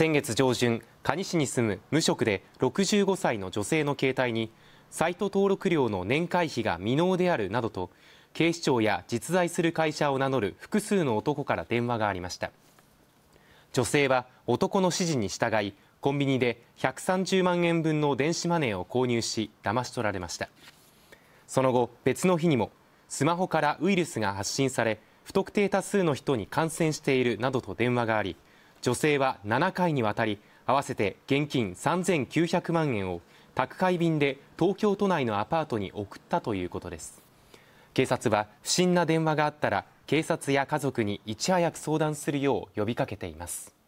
先月上旬可児市に住む無職で65歳の女性の携帯にサイト登録料の年会費が未納であるなどと警視庁や実在する会社を名乗る複数の男から電話がありました女性は男の指示に従いコンビニで130万円分の電子マネーを購入し騙し取られましたその後別の日にもスマホからウイルスが発信され不特定多数の人に感染しているなどと電話があり女性は7回にわたり合わせて現金3900万円を宅配便で東京都内のアパートに送ったということです警察は不審な電話があったら警察や家族にいち早く相談するよう呼びかけています